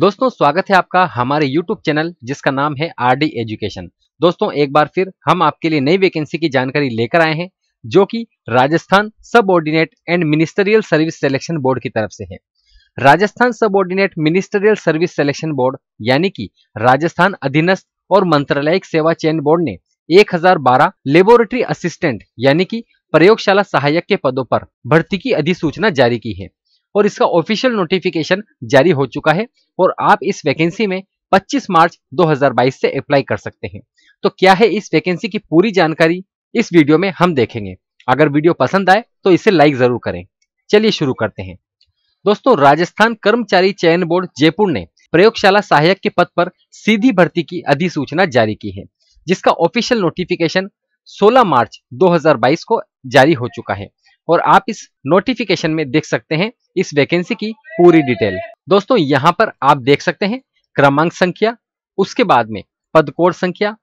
दोस्तों स्वागत है आपका हमारे YouTube चैनल जिसका नाम है आर डी एजुकेशन दोस्तों एक बार फिर हम आपके लिए नई वैकेंसी की जानकारी लेकर आए हैं जो कि Rajasthan subordinate and ministerial service selection board की तरफ से है Rajasthan subordinate ministerial service selection board यानी कि राजस्थान अधीनस्थ और मंत्रालयिक सेवा चयन बोर्ड ने एक लेबोरेटरी असिस्टेंट यानी कि प्रयोगशाला सहायक के पदों पर भर्ती की अधिसूचना जारी की है और इसका ऑफिशियल नोटिफिकेशन जारी हो चुका है और आप इस वैकेंसी में 25 मार्च 2022 से अप्लाई कर सकते हैं तो क्या है इस वैकेंसी की पूरी जानकारी इस वीडियो में हम देखेंगे अगर वीडियो पसंद आए तो इसे लाइक जरूर करें चलिए शुरू करते हैं दोस्तों राजस्थान कर्मचारी चयन बोर्ड जयपुर ने प्रयोगशाला सहायक के पद पर सीधी भर्ती की अधिसूचना जारी की है जिसका ऑफिशियल नोटिफिकेशन 16 मार्च 2022 को जारी हो चुका है और आप इस नोटिफिकेशन में देख सकते हैं इस वैकेंसी की पूरी डिटेल दोस्तों यहाँ पर आप देख सकते हैं क्रमांक संख्या उसके बाद में पद कोड संख्या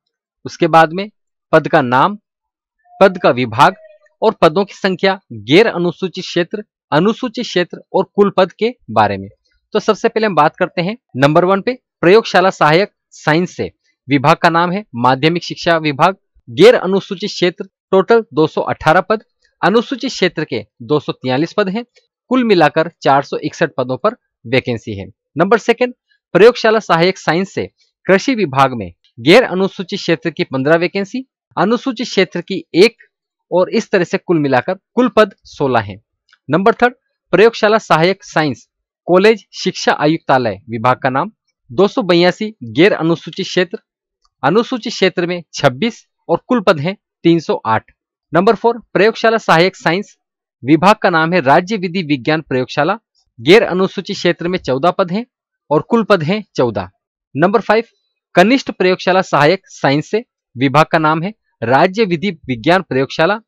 उसके बाद में पद का नाम पद का विभाग और पदों की संख्या गैर अनुसूचित क्षेत्र अनुसूचित क्षेत्र और कुल पद के बारे में तो सबसे पहले हम बात करते हैं नंबर वन पे प्रयोगशाला सहायक साइंस से विभाग का नाम है माध्यमिक शिक्षा विभाग गैर अनुसूचित क्षेत्र टोटल 218 पद अनुसूचित क्षेत्र के दो पद हैं कुल मिलाकर चार पदों पर वैकेंसी है नंबर सेकेंड प्रयोगशाला सहायक साइंस से कृषि विभाग में गैर अनुसूचित क्षेत्र की 15 वैकेंसी अनुसूचित क्षेत्र की एक और इस तरह से कुल मिलाकर कुल पद 16 हैं नंबर थर्ड प्रयोगशाला सहायक साइंस कॉलेज शिक्षा आयुक्तालय विभाग का नाम दो गैर अनुसूचित क्षेत्र अनुसूचित क्षेत्र में 26 और कुल पद हैं 308 नंबर फोर प्रयोगशाला सहायक साइंस विभाग का नाम है राज्य विधि विज्ञान प्रयोगशाला गैर अनुसूचित क्षेत्र में चौदह पद हैं और कुल पद हैं चौदह नंबर फाइव कनिष्ठ प्रयोगशाला सहायक साइंस से विभाग का नाम है राज्य विधि विज्ञान प्रयोगशाला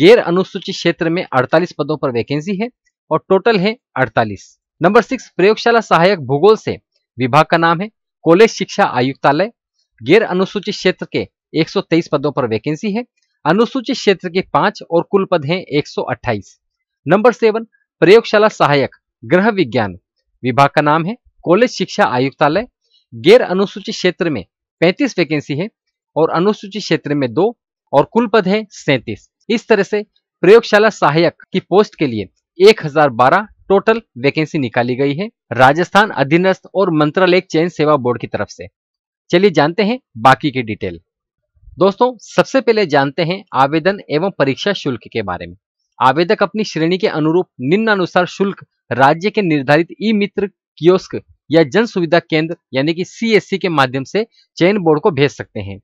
गैर अनुसूचित क्षेत्र में 48 पदों पर वैकेंसी है और टोटल है 48। नंबर सिक्स प्रयोगशाला सहायक भूगोल से विभाग का नाम है कॉलेज शिक्षा आयुक्तालय गैर अनुसूचित क्षेत्र के एक पदों पर वैकेंसी है अनुसूचित क्षेत्र के पांच और कुल पद हैं 128। नंबर सेवन प्रयोगशाला सहायक ग्रह विज्ञान विभाग का नाम है कॉलेज शिक्षा आयुक्तालय गैर अनुसूचित क्षेत्र में 35 वैकेंसी है और अनुसूचित क्षेत्र में दो और कुल पद है सैतीस इस तरह से प्रयोगशाला सहायक की पोस्ट के लिए एक टोटल वैकेंसी निकाली गई है राजस्थान अधीनस्थ और मंत्रालय चयन सेवा बोर्ड की तरफ से चलिए जानते हैं बाकी की डिटेल दोस्तों सबसे पहले जानते हैं आवेदन एवं परीक्षा शुल्क के बारे में आवेदक अपनी श्रेणी के अनुरूप निम्न अनुसार शुल्क राज्य के निर्धारित ई मित्र कियोस्क या जन सुविधा केंद्र यानी कि सी के माध्यम से चयन बोर्ड को भेज सकते हैं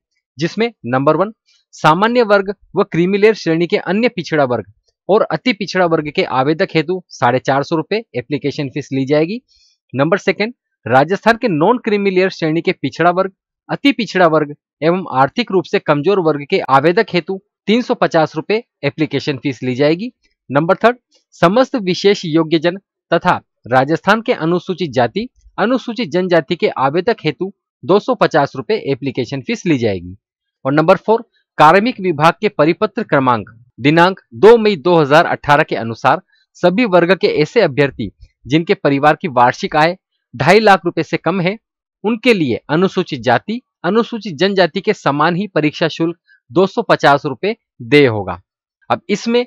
जिसमें नंबर वन सामान्य वर्ग व क्रीमिलेयर श्रेणी के अन्य पिछड़ा वर्ग और अति पिछड़ा वर्ग के आवेदक हेतु साढ़े चार सौ रुपए एप्लीकेशन फीस ली जाएगी नंबर सेकेंड राजस्थान के नॉन क्रीमिलेयर श्रेणी के पिछड़ा वर्ग अति पिछड़ा वर्ग एवं आर्थिक रूप से कमजोर वर्ग के आवेदक हेतु तीन सौ एप्लीकेशन फीस ली जाएगी नंबर थर्ड समस्त विशेष योग्यजन तथा राजस्थान के अनुसूचित जाति अनुसूचित जनजाति के आवेदक हेतु दो सौ एप्लीकेशन फीस ली जाएगी और नंबर फोर कार्मिक विभाग के परिपत्र क्रमांक दिनांक 2 मई 2018 के अनुसार सभी वर्ग के ऐसे अभ्यर्थी जिनके परिवार की वार्षिक आय ढाई लाख रुपए से कम है उनके लिए अनुसूचित जाति अनुसूचित जनजाति के समान ही परीक्षा शुल्क दो सौ देय होगा अब इसमें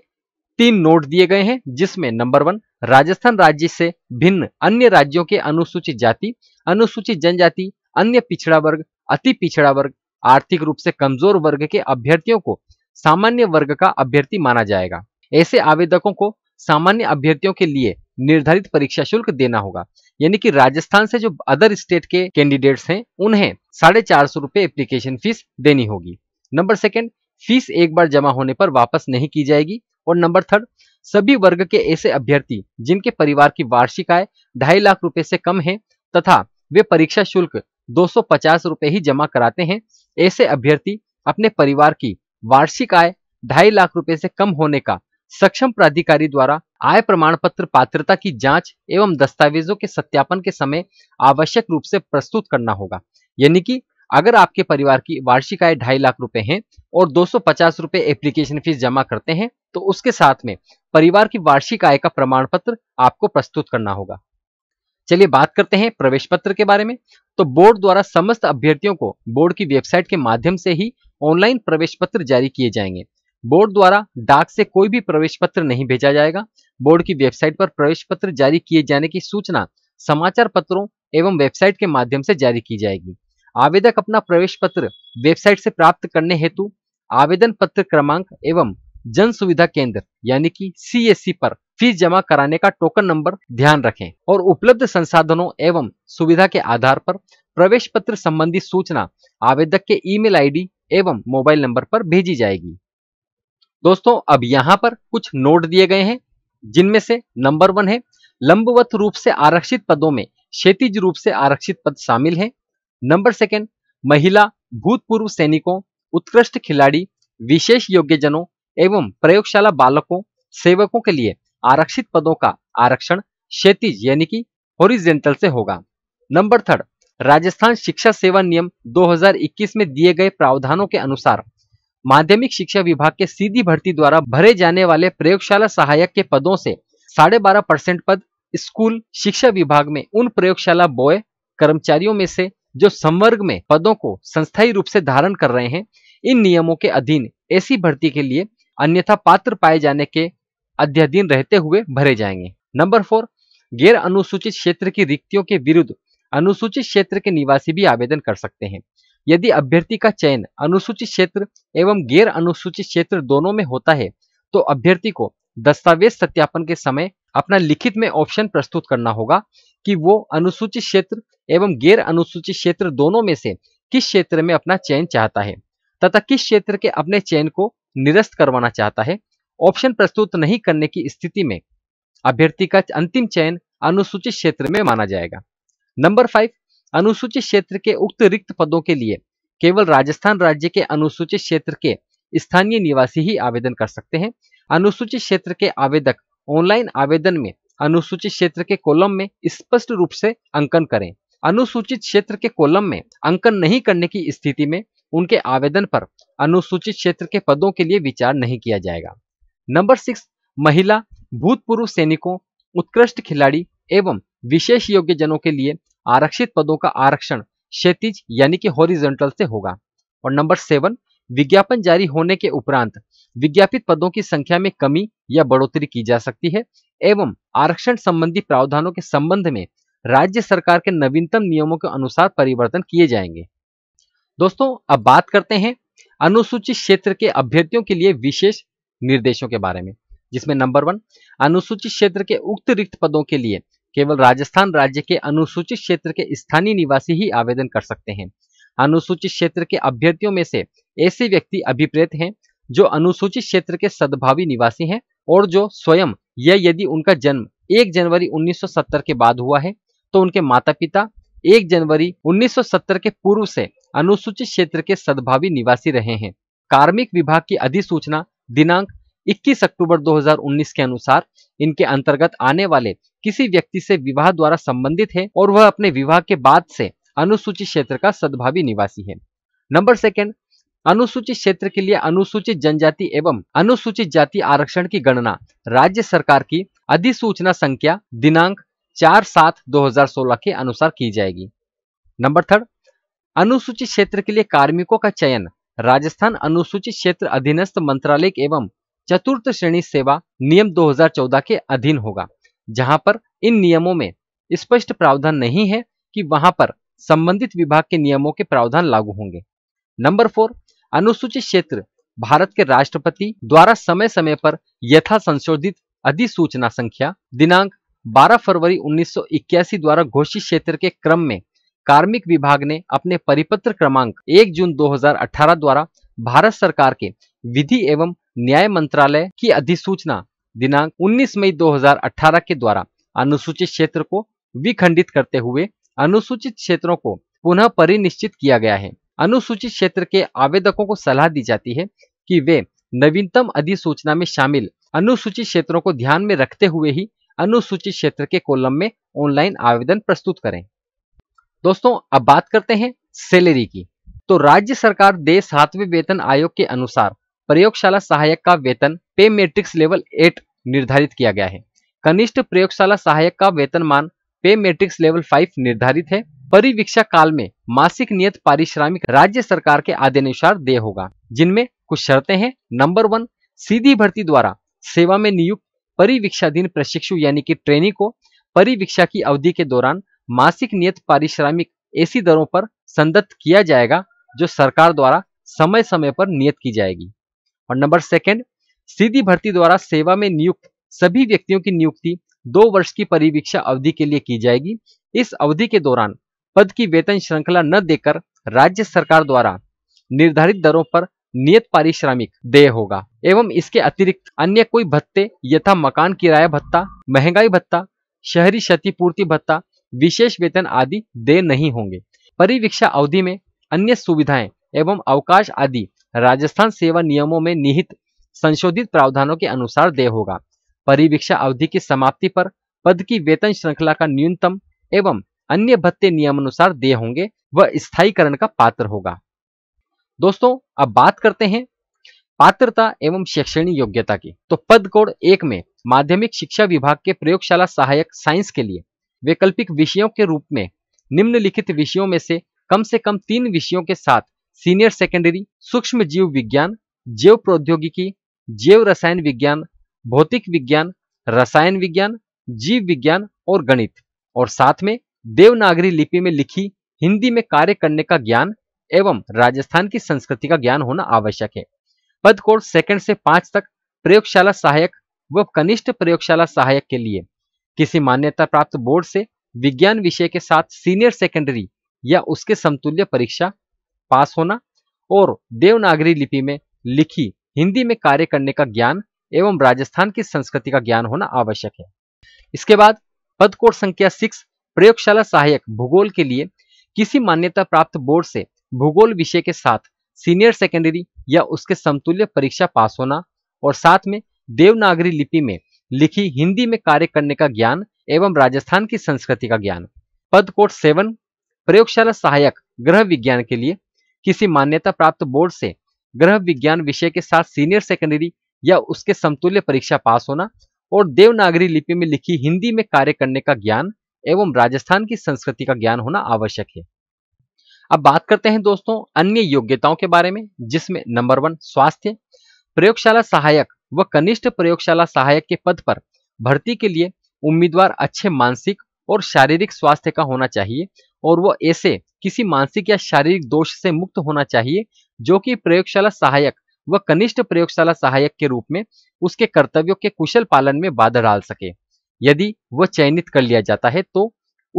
तीन नोट दिए गए हैं जिसमें नंबर वन राजस्थान राज्य से भिन्न अन्य राज्यों के अनुसूचित जाति अनुसूचित जनजाति अन्य पिछड़ा वर्ग अति पिछड़ा वर्ग आर्थिक रूप से कमजोर वर्ग के अभ्यर्थियों को सामान्य वर्ग का अभ्यर्थी माना जाएगा ऐसे आवेदकों को सामान्य अभ्यर्थियों के लिए निर्धारित परीक्षा शुल्क देना होगा यानी कि राजस्थान से जो अदर स्टेट के कैंडिडेट्स हैं उन्हें साढ़े चार सौ रुपए एप्लीकेशन फीस देनी होगी नंबर सेकंड फीस एक बार जमा होने पर वापस नहीं की जाएगी और नंबर थर्ड सभी वर्ग के ऐसे अभ्यर्थी जिनके परिवार की वार्षिक आय ढाई लाख रुपए से कम है तथा वे परीक्षा शुल्क दो सौ रुपए ही जमा कराते हैं ऐसे अभ्यर्थी अपने परिवार की वार्षिक आय ढाई लाख रुपए से कम होने का सक्षम प्राधिकारी द्वारा आय प्रमाण पत्र पात्रता की जांच एवं दस्तावेजों के सत्यापन के समय आवश्यक रूप से प्रस्तुत करना होगा यानी कि अगर आपके परिवार की वार्षिक आय ढाई लाख रुपए है और दो सौ पचास रुपए एप्लीकेशन फीस जमा करते हैं तो उसके साथ में परिवार की वार्षिक आय का प्रमाण पत्र आपको प्रस्तुत करना होगा चलिए बात करते हैं प्रवेश पत्र के बारे में तो बोर्ड द्वारा समस्त अभ्यर्थियों को बोर्ड की वेबसाइट के माध्यम से ही ऑनलाइन प्रवेश पत्र जारी किए जाएंगे बोर्ड द्वारा डाक से कोई भी प्रवेश पत्र नहीं भेजा जाएगा बोर्ड की वेबसाइट पर प्रवेश पत्र जारी किए जाने की सूचना समाचार पत्रों एवं वेबसाइट के माध्यम से जारी की जाएगी आवेदक अपना प्रवेश पत्र वेबसाइट से प्राप्त करने हेतु आवेदन पत्र क्रमांक एवं जन सुविधा केंद्र यानी कि सी पर फीस जमा कराने का टोकन नंबर ध्यान रखें और उपलब्ध संसाधनों एवं सुविधा के आधार पर प्रवेश पत्र संबंधी सूचना आवेदक के ईमेल आईडी एवं मोबाइल नंबर पर भेजी जाएगी दोस्तों अब यहां पर कुछ नोट दिए गए हैं जिनमें से नंबर वन है लंबवत रूप से आरक्षित पदों में क्षेत्रीय रूप से आरक्षित पद शामिल है नंबर सेकेंड महिला भूतपूर्व सैनिकों उत्कृष्ट खिलाड़ी विशेष योग्यजनों एवं प्रयोगशाला बालकों सेवकों के लिए आरक्षित पदों का आरक्षण क्षेत्रीय यानी कि होरिजेंटल से होगा नंबर थर्ड राजस्थान शिक्षा सेवा नियम 2021 में दिए गए प्रावधानों के अनुसार माध्यमिक शिक्षा विभाग के सीधी भर्ती द्वारा भरे जाने वाले प्रयोगशाला सहायक के पदों से साढ़े बारह परसेंट पद स्कूल शिक्षा विभाग में उन प्रयोगशाला बॉय कर्मचारियों में से जो संवर्ग में पदों को संस्थायी रूप से धारण कर रहे हैं इन नियमों के अधीन ऐसी भर्ती के लिए अन्यथा पात्र पाए जाने के अध्यधीन रहते हुए भरे जाएंगे नंबर फोर गैर अनुसूचित क्षेत्र की रिक्तियों के विरुद्ध अनुसूचित क्षेत्र के निवासी भी आवेदन कर सकते हैं यदि अभ्यर्थी का चयन अनुसूचित क्षेत्र एवं गैर अनुसूचित क्षेत्र दोनों में होता है तो अभ्यर्थी को दस्तावेज सत्यापन के समय अपना लिखित में ऑप्शन प्रस्तुत करना होगा कि वो अनुसूचित क्षेत्र एवं गैर अनुसूचित क्षेत्र दोनों में से किस क्षेत्र में अपना चयन चाहता है तथा किस क्षेत्र के अपने चयन को निरस्त करवाना चाहता है ऑप्शन प्रस्तुत नहीं करने की स्थिति में अभ्यर्थी का अंतिम चयन अनुसूचित क्षेत्र में माना जाएगा नंबर फाइव अनुसूचित क्षेत्र के उक्त रिक्त पदों के लिए केवल राजस्थान राज्य के अनुसूचित क्षेत्र के स्थानीय निवासी ही आवेदन कर सकते हैं अनुसूचित क्षेत्र के आवेदक ऑनलाइन आवेदन में अनुसूचित क्षेत्र के कॉलम में स्पष्ट रूप से अंकन करें अनुसूचित क्षेत्र के कॉलम में अंकन नहीं करने की स्थिति में उनके आवेदन पर अनुसूचित क्षेत्र के पदों के लिए विचार नहीं किया जाएगा नंबर सिक्स महिला भूतपूर्व सैनिकों उत्कृष्ट खिलाड़ी एवं विशेष योग्य जनों के लिए आरक्षित पदों का आरक्षण क्षेत्रीज यानी कि हॉरिजेंटल से होगा और नंबर सेवन विज्ञापन जारी होने के उपरांत विज्ञापित पदों की संख्या में कमी या बढ़ोतरी की जा सकती है एवं आरक्षण संबंधी प्रावधानों के संबंध में राज्य सरकार के नवीनतम नियमों के अनुसार परिवर्तन किए जाएंगे दोस्तों अब बात करते हैं अनुसूचित क्षेत्र के अभ्यर्थियों के लिए विशेष निर्देशों के बारे में जिसमें नंबर वन अनुसूचित क्षेत्र के उक्त रिक्त पदों के लिए केवल राजस्थान राज्य के अनुसूचित क्षेत्र के स्थानीय निवासी ही आवेदन कर सकते हैं अनुसूचित क्षेत्र के अभ्यर्थियों में से ऐसे व्यक्ति अभिप्रेत हैं जो अनुसूचित क्षेत्र के सद्भावी निवासी हैं और जो स्वयं या यदि उनका जन्म 1 जनवरी 1970 के बाद हुआ है तो उनके माता पिता 1 जनवरी 1970 के पूर्व से अनुसूचित क्षेत्र के सद्भावी निवासी रहे हैं कार्मिक विभाग की अधिसूचना दिनांक 21 अक्टूबर 2019 के अनुसार इनके अंतर्गत आने वाले किसी व्यक्ति से विवाह द्वारा संबंधित है और वह अपने विवाह के बाद से अनुसूचित क्षेत्र का सद्भावी निवासी है नंबर सेकेंड अनुसूचित क्षेत्र के लिए अनुसूचित जनजाति एवं अनुसूचित जाति आरक्षण की गणना राज्य सरकार की अधिसूचना संख्या दिनांक चार सात दो के अनुसार की जाएगी नंबर थर्ड अनुसूचित क्षेत्र के लिए कार्मिकों का चयन राजस्थान अनुसूचित क्षेत्र अधीनस्थ मंत्रालय एवं चतुर्थ श्रेणी सेवा नियम 2014 के अधीन होगा जहां पर इन नियमों में स्पष्ट प्रावधान नहीं है कि वहां पर संबंधित विभाग के नियमों के प्रावधान लागू होंगे नंबर फोर अनुसूचित क्षेत्र भारत के राष्ट्रपति द्वारा समय समय पर यथा संशोधित अधिसूचना संख्या दिनांक 12 फरवरी 1981 द्वारा घोषित क्षेत्र के क्रम में कार्मिक विभाग ने अपने परिपत्र क्रमांक 1 जून 2018 द्वारा भारत सरकार के विधि एवं न्याय मंत्रालय की अधिसूचना दिनांक 19 मई 2018 के द्वारा अनुसूचित क्षेत्र को विखंडित करते हुए अनुसूचित क्षेत्रों को पुनः परिनिश्चित किया गया है अनुसूचित क्षेत्र के आवेदकों को सलाह दी जाती है कि वे नवीनतम अधिसूचना में शामिल अनुसूचित क्षेत्रों को ध्यान में रखते हुए ही अनुसूचित क्षेत्र के कोलम में ऑनलाइन आवेदन प्रस्तुत करें दोस्तों अब बात करते हैं सैलरी की तो राज्य सरकार देश सातवें वेतन आयोग के अनुसार प्रयोगशाला सहायक का वेतन पे मेट्रिक्स लेवल एट निर्धारित किया गया है कनिष्ठ प्रयोगशाला सहायक का वेतन मान पे मेट्रिक्स लेवल फाइव निर्धारित है परिवीक्षा काल में मासिक नियत पारिश्रमिक राज्य सरकार के आदेशानुसार देय होगा जिनमें कुछ शर्तें हैं नंबर वन सीधी भर्ती द्वारा सेवा में नियुक्त परिवीक्षाधीन प्रशिक्षु यानी कि ट्रेनी को परिवीक्षा की अवधि के दौरान मासिक नियत पारिश्रमिक ऐसी दरों पर संदत्त किया जाएगा जो सरकार द्वारा समय समय पर नियत की जाएगी और नंबर सेकंड सीधी भर्ती द्वारा सेवा में नियुक्त सभी व्यक्तियों की नियुक्ति दो वर्ष की परिवीक्षा अवधि के लिए की जाएगी इस अवधि के दौरान पद की वेतन श्रृंखला न देकर राज्य सरकार द्वारा निर्धारित दरों पर नियत पारिश्रमिक देय होगा एवं इसके अतिरिक्त अन्य कोई भत्ते यथा मकान किराया भत्ता महंगाई भत्ता शहरी क्षतिपूर्ति भत्ता विशेष वेतन आदि देय नहीं होंगे परिवीक्षा अवधि में अन्य सुविधाएं एवं अवकाश आदि राजस्थान सेवा नियमों में निहित संशोधित प्रावधानों के अनुसार देय होगा परिवीक्षा अवधि की समाप्ति पर पद की वेतन श्रृंखला का न्यूनतम एवं अन्य भत्ते नियमानुसार दे होंगे व स्थायीकरण का पात्र होगा दोस्तों अब बात करते हैं पात्रता एवं शैक्षणिक योग्यता की तो पद कोड एक में माध्यमिक शिक्षा विभाग के प्रयोगशाला सहायक साइंस के लिए वैकल्पिक विषयों के रूप में निम्नलिखित विषयों में से कम से कम तीन विषयों के साथ सीनियर सेकेंडरी सूक्ष्म जीव विज्ञान जैव प्रौद्योगिकी जैव रसायन विज्ञान भौतिक विज्ञान रसायन विज्ञान जीव विज्ञान और गणित और साथ में देवनागरी लिपि में लिखी हिंदी में कार्य करने का ज्ञान एवं राजस्थान की संस्कृति का ज्ञान होना आवश्यक है पद कोड सेकंड से पांच तक प्रयोगशाला सहायक व कनिष्ठ प्रयोगशाला सहायक के लिए किसी मान्यता प्राप्त बोर्ड से विज्ञान विषय के साथ सीनियर सेकेंडरी या उसके समतुल्य परीक्षा पास होना और देवनागरी लिपि में लिखी हिंदी में कार्य करने का ज्ञान एवं राजस्थान की संस्कृति का ज्ञान होना आवश्यक है इसके बाद पद कोड संख्या सिक्स प्रयोगशाला सहायक भूगोल के लिए किसी मान्यता प्राप्त बोर्ड से भूगोल विषय के साथ सीनियर सेकेंडरी या उसके समतुल्य परीक्षा पास होना और साथ में देवनागरी लिपि में लिखी हिंदी में कार्य करने का ज्ञान एवं राजस्थान की संस्कृति का ज्ञान पद कोड सेवन प्रयोगशाला सहायक ग्रह विज्ञान के लिए किसी मान्यता प्राप्त बोर्ड से ग्रह विज्ञान विषय के साथ सीनियर सेकेंडरी या उसके समतुल्य परीक्षा पास होना और देवनागरी लिपि में लिखी हिंदी में कार्य करने का ज्ञान एवं राजस्थान की संस्कृति का ज्ञान होना आवश्यक है अब बात करते हैं दोस्तों अन्य योग्यताओं के बारे में जिसमें नंबर वन स्वास्थ्य प्रयोगशाला सहायक व कनिष्ठ प्रयोगशाला सहायक के पद पर भर्ती के लिए उम्मीदवार अच्छे मानसिक और शारीरिक स्वास्थ्य का होना चाहिए और वो ऐसे किसी मानसिक या शारीरिक दोष से मुक्त होना चाहिए जो कि प्रयोगशाला सहायक व कनिष्ठ प्रयोगशाला सहायक के रूप में उसके कर्तव्यों के कुशल पालन में बाधा डाल सके यदि वह चयनित कर लिया जाता है तो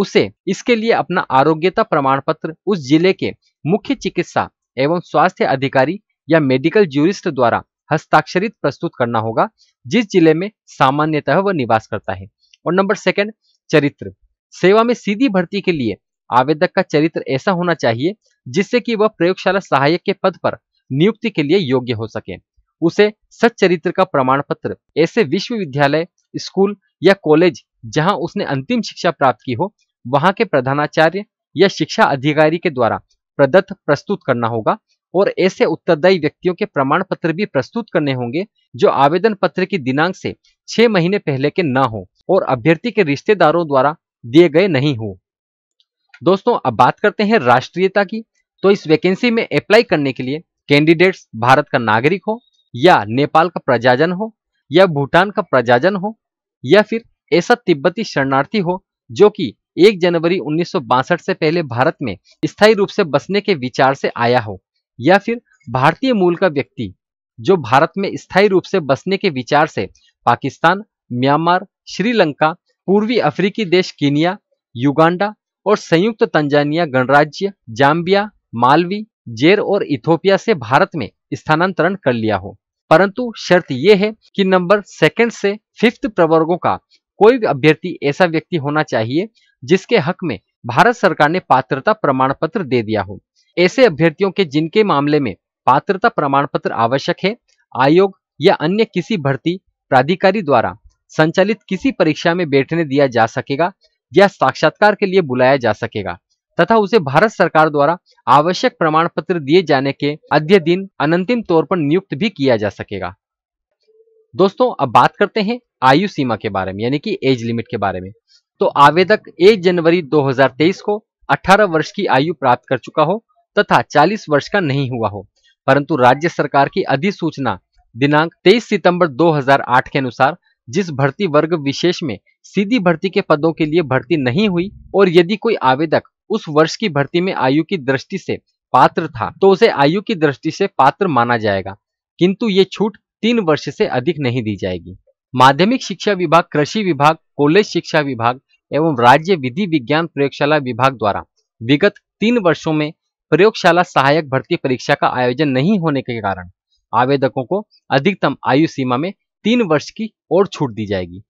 उसे इसके लिए अपना आरोग्यता प्रमाण पत्र उस जिले के मुख्य चिकित्सा एवं स्वास्थ्य अधिकारी या मेडिकल ज्यूरिस्ट द्वारा हस्ताक्षरित प्रस्तुत करना होगा जिस जिले में सामान्यतः वह निवास करता है और नंबर सेकंड चरित्र सेवा में सीधी भर्ती के लिए आवेदक का चरित्र ऐसा होना चाहिए जिससे कि वह प्रयोगशाला सहायक के पद पर नियुक्ति के लिए योग्य हो सके उसे सच चरित्र का प्रमाण पत्र ऐसे विश्वविद्यालय स्कूल या कॉलेज जहां उसने अंतिम शिक्षा प्राप्त की हो वहां के प्रधानाचार्य या शिक्षा अधिकारी के द्वारा प्रदत्त प्रस्तुत करना होगा और ऐसे उत्तरदायी व्यक्तियों के प्रमाण पत्र भी प्रस्तुत करने होंगे जो आवेदन पत्र की दिनांक से छह महीने पहले के न हो और अभ्यर्थी के रिश्तेदारों द्वारा दिए गए नहीं हो दोस्तों अब बात करते हैं राष्ट्रीयता की तो इस वैकेंसी में अप्लाई करने के लिए कैंडिडेट्स भारत का नागरिक हो या नेपाल का प्रजाजन हो या भूटान का प्रजाजन हो या फिर ऐसा तिब्बती शरणार्थी हो जो कि 1 जनवरी 1962 से पहले भारत में स्थायी रूप से बसने के विचार से आया हो या फिर भारतीय मूल का व्यक्ति जो भारत में स्थायी रूप से बसने के विचार से पाकिस्तान म्यांमार श्रीलंका पूर्वी अफ्रीकी देश कीनिया युगांडा और संयुक्त तंजानिया गणराज्य जाम्बिया मालवी जेर और इथोपिया से भारत में स्थानांतरण कर लिया हो परंतु शर्त यह है कि नंबर सेकंड से फिफ्थ प्रवर्गों का कोई भी अभ्यर्थी ऐसा व्यक्ति होना चाहिए जिसके हक में भारत सरकार ने पात्रता प्रमाण पत्र दे दिया हो ऐसे अभ्यर्थियों के जिनके मामले में पात्रता प्रमाण पत्र आवश्यक है आयोग या अन्य किसी भर्ती प्राधिकारी द्वारा संचालित किसी परीक्षा में बैठने दिया जा सकेगा या साक्षात्कार के लिए बुलाया जा सकेगा तथा उसे भारत सरकार द्वारा आवश्यक प्रमाण पत्र दिए जाने के अध्ययन अनंतिम तौर पर नियुक्त भी किया जा सकेगा दोस्तों अब बात करते हैं आयु सीमा के बारे में यानी कि एज लिमिट के बारे में तो आवेदक 1 जनवरी 2023 को 18 वर्ष की आयु प्राप्त कर चुका हो तथा 40 वर्ष का नहीं हुआ हो परंतु राज्य सरकार की अधिसूचना दिनांक 23 सितंबर 2008 के अनुसार जिस भर्ती वर्ग विशेष में सीधी भर्ती के पदों के लिए भर्ती नहीं हुई और यदि कोई आवेदक उस वर्ष की भर्ती में आयु की दृष्टि से पात्र था तो उसे आयु की दृष्टि से पात्र माना जाएगा किंतु ये छूट तीन वर्ष से अधिक नहीं दी जाएगी माध्यमिक शिक्षा विभाग कृषि विभाग कॉलेज शिक्षा विभाग एवं राज्य विधि विज्ञान प्रयोगशाला विभाग द्वारा विगत तीन वर्षों में प्रयोगशाला सहायक भर्ती परीक्षा का आयोजन नहीं होने के कारण आवेदकों को अधिकतम आयु सीमा में तीन वर्ष की और छूट दी जाएगी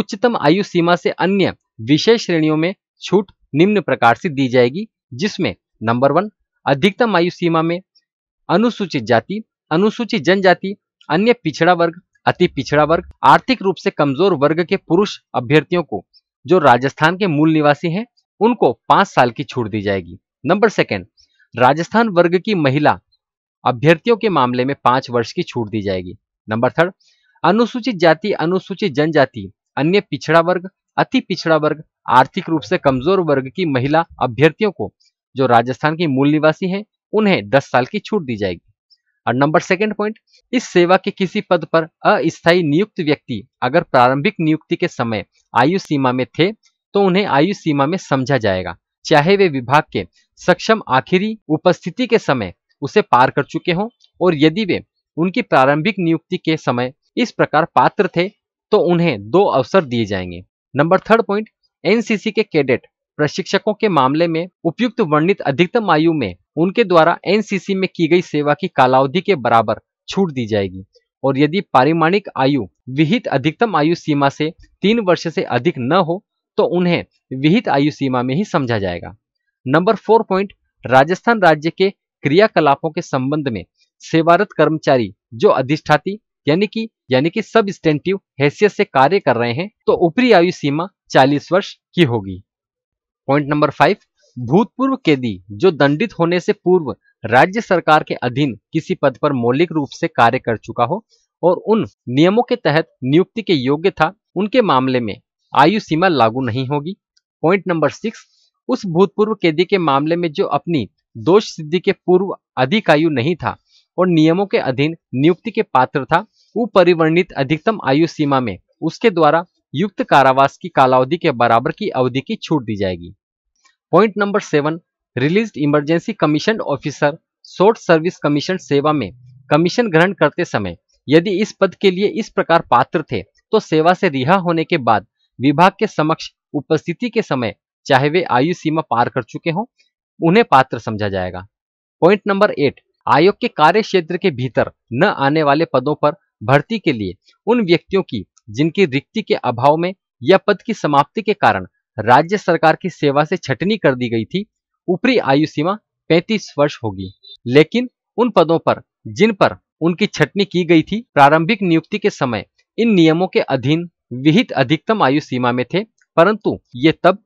उच्चतम आयु सीमा से अन्य विशेष श्रेणियों में छूट निम्न प्रकार से दी जाएगी जिसमें नंबर वन अधिकतम आयु सीमा में अनुसूचित जाति अनुसूचित जनजाति अन्य पिछड़ा वर्ग अति पिछड़ा वर्ग आर्थिक रूप से कमजोर वर्ग के पुरुष अभ्यर्थियों को जो राजस्थान के मूल निवासी हैं उनको पांच साल की छूट दी जाएगी नंबर सेकेंड राजस्थान वर्ग की महिला अभ्यर्थियों के मामले में पांच वर्ष की छूट दी जाएगी नंबर थर्ड अनुसूचित जाति अनुसूचित जनजाति अन्य पिछड़ा वर्ग अति पिछड़ा वर्ग आर्थिक रूप से कमजोर वर्ग की महिला अभ्यर्थियों को जो राजस्थान की मूल निवासी हैं उन्हें 10 साल की छूट दी जाएगी और नंबर सेकंड पॉइंट इस सेवा के किसी पद पर अस्थायी नियुक्त व्यक्ति अगर प्रारंभिक नियुक्ति के समय आयु सीमा में थे तो उन्हें आयु सीमा में समझा जाएगा चाहे वे विभाग के सक्षम आखिरी उपस्थिति के समय उसे पार कर चुके हों और यदि वे उनकी प्रारंभिक नियुक्ति के समय इस प्रकार पात्र थे तो उन्हें दो अवसर दिए जाएंगे नंबर थर्ड पॉइंट एनसीसी के कैडेट प्रशिक्षकों के मामले में उपयुक्त वर्णित अधिकतम आयु में उनके द्वारा एनसीसी में की गई सेवा की कालावधि के बराबर छूट दी जाएगी और यदि पारिमाणिक आयु विहित अधिकतम आयु सीमा से तीन वर्ष से अधिक न हो तो उन्हें विहित आयु सीमा में ही समझा जाएगा नंबर फोर पॉइंट राजस्थान राज्य के क्रियाकलापों के संबंध में सेवारत कर्मचारी जो अधिष्ठाती यानी कि यानी कि सब स्टेंटिव हैसियत से कार्य कर रहे हैं तो ऊपरी आयु सीमा 40 वर्ष की होगी पॉइंट नंबर फाइव भूतपूर्व कैदी जो दंडित होने से पूर्व राज्य सरकार के अधीन किसी पद पर मौलिक रूप से कार्य कर चुका हो और उन नियमों के तहत नियुक्ति के योग्य था उनके मामले में आयु सीमा लागू नहीं होगी पॉइंट नंबर सिक्स उस भूतपूर्व कैदी के मामले में जो अपनी दोष सिद्धि के पूर्व अधिक आयु नहीं था और नियमों के अधीन नियुक्ति के पात्र था उपरिवर्णित अधिकतम आयु सीमा में उसके द्वारा युक्त कारावास की कालावधि के बराबर की अवधि की छूट दी जाएगी point number seven release emergency commission officer short service commission सेवा में कमीशन ग्रहण करते समय यदि इस पद के लिए इस प्रकार पात्र थे तो सेवा से रिहा होने के बाद विभाग के समक्ष उपस्थिति के समय चाहे वे आयु सीमा पार कर चुके हों उन्हें पात्र समझा जाएगा पॉइंट नंबर एट आयोग के कार्य क्षेत्र के भीतर न आने वाले पदों पर भर्ती के लिए उन व्यक्तियों की जिनकी रिक्ति के अभाव में या पद की समाप्ति के कारण राज्य सरकार की सेवा से छटनी कर दी गई थी ऊपरी आयु सीमा 35 वर्ष होगी लेकिन उन पदों पर जिन पर उनकी छटनी की गई थी प्रारंभिक नियुक्ति के समय इन नियमों के अधीन विहित अधिकतम आयु सीमा में थे परंतु ये तब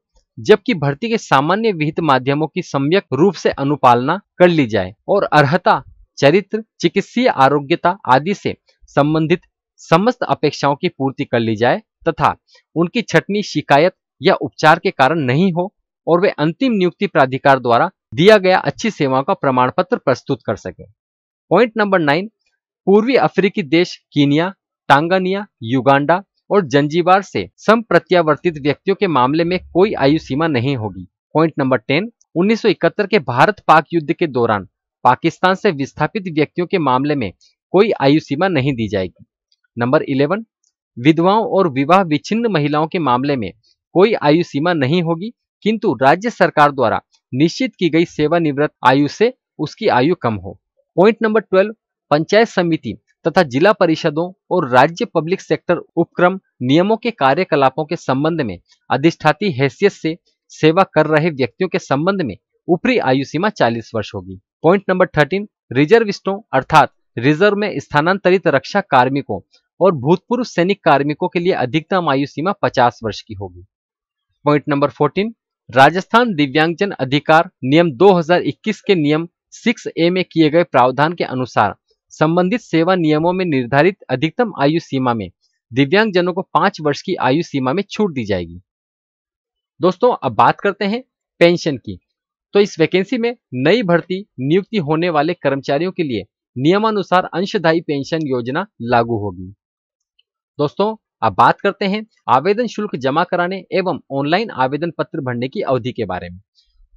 जबकि भर्ती के सामान्य विहित माध्यमों की सम्यक रूप से अनुपालना कर ली जाए और अर्हता चरित्र चिकित्सीय आरोग्यता आदि से संबंधित समस्त अपेक्षाओं की पूर्ति कर ली जाए तथा उनकी छटनी शिकायत या उपचार के कारण नहीं हो और वे अंतिम नियुक्ति प्राधिकार द्वारा दिया गया अच्छी सेवाओं का प्रमाण पत्र प्रस्तुत कर सके पॉइंट नंबर नाइन पूर्वी अफ्रीकी देश कीनिया टांगानिया युगांडा और जंजीवार से संप्रत्यावर्तित व्यक्तियों के मामले में कोई आयु सीमा नहीं होगी पॉइंट नंबर टेन उन्नीस के भारत पाक युद्ध के दौरान पाकिस्तान से विस्थापित व्यक्तियों के मामले में कोई आयु सीमा नहीं दी जाएगी नंबर इलेवन विधवाओं और विवाह विच्छिन्न महिलाओं के मामले में कोई आयु सीमा नहीं होगी किंतु राज्य सरकार द्वारा निश्चित की गई सेवानिवृत्त आयु से उसकी आयु कम हो पॉइंट नंबर ट्वेल्व पंचायत समिति तथा जिला परिषदों और राज्य पब्लिक सेक्टर उपक्रम नियमों के कार्यकलापों के संबंध में अधिष्ठाती हैसियत से सेवा कर रहे व्यक्तियों के संबंध में ऊपरी आयु सीमा 40 वर्ष होगी पॉइंट नंबर थर्टीन रिजर्विस्टों अर्थात रिजर्व में स्थानांतरित रक्षा कार्मिकों और भूतपूर्व सैनिक कार्मिकों के लिए अधिकतम आयु सीमा 50 वर्ष की होगी पॉइंट नंबर 14 राजस्थान दिव्यांगजन अधिकार नियम 2021 के नियम 6 ए में किए गए प्रावधान के अनुसार संबंधित सेवा नियमों में निर्धारित अधिकतम आयु सीमा में दिव्यांगजनों को पांच वर्ष की आयु सीमा में छूट दी जाएगी दोस्तों अब बात करते हैं पेंशन की तो इस वैकेंसी में नई भर्ती नियुक्ति होने वाले कर्मचारियों के लिए नियमानुसार अंशदायी पेंशन योजना लागू होगी दोस्तों अब बात करते हैं आवेदन शुल्क जमा कराने एवं ऑनलाइन आवेदन पत्र भरने की अवधि के बारे में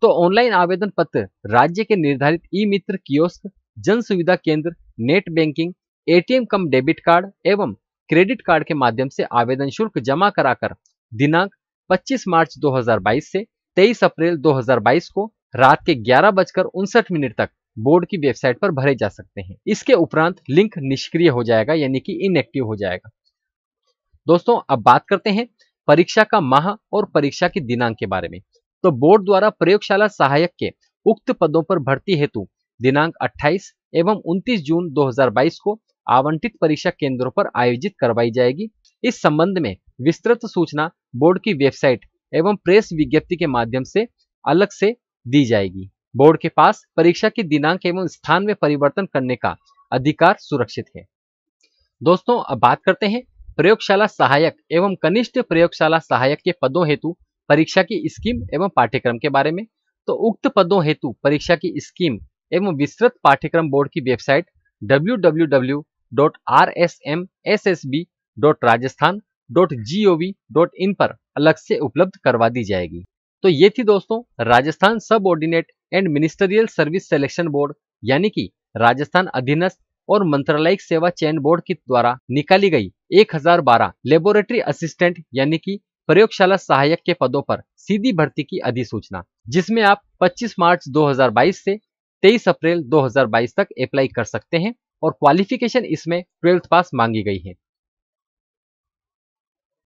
तो ऑनलाइन आवेदन पत्र राज्य के निर्धारित ई मित्र कियोस्क जन सुविधा केंद्र net banking ATM cum debit card एवं क्रेडिट कार्ड के माध्यम से आवेदन शुल्क जमा कराकर दिनांक 25 मार्च 2022 से 23 अप्रैल 2022 को रात के ग्यारह बजकर उनसठ मिनट तक बोर्ड की वेबसाइट पर भरे जा सकते हैं इसके उपरांत लिंक निष्क्रिय हो जाएगा यानी कि इनएक्टिव हो जाएगा दोस्तों अब बात करते हैं परीक्षा का माह और परीक्षा की दिनांक के बारे में तो बोर्ड द्वारा प्रयोगशाला सहायक के उक्त पदों पर भर्ती हेतु दिनांक 28 एवं 29 जून 2022 को आवंटित परीक्षा केंद्रों पर आयोजित करवाई जाएगी इस संबंध में विस्तृत सूचना बोर्ड की वेबसाइट एवं प्रेस विज्ञप्ति के माध्यम से अलग से दी जाएगी बोर्ड के पास परीक्षा की दिनांक एवं स्थान में परिवर्तन करने का अधिकार सुरक्षित है दोस्तों अब बात करते हैं प्रयोगशाला सहायक एवं कनिष्ठ प्रयोगशाला सहायक के पदों हेतु परीक्षा की स्कीम एवं पाठ्यक्रम के बारे में तो उक्त पदों हेतु परीक्षा की स्कीम एवं विस्तृत पाठ्यक्रम बोर्ड की वेबसाइट www.rsmssb.rajasthan.gov.in पर अलग से उपलब्ध करवा दी जाएगी तो ये थी दोस्तों Rajasthan subordinate and ministerial service selection board यानी कि राजस्थान अधीनस्थ और मंत्रालयिक सेवा चयन बोर्ड के द्वारा निकाली गई 1012 लेबोरेटरी असिस्टेंट यानी कि प्रयोगशाला सहायक के पदों पर सीधी भर्ती की अधिसूचना जिसमें आप 25 मार्च 2022 से 23 अप्रैल 2022 तक अप्लाई कर सकते हैं और क्वालिफिकेशन इसमें ट्वेल्थ पास मांगी गई है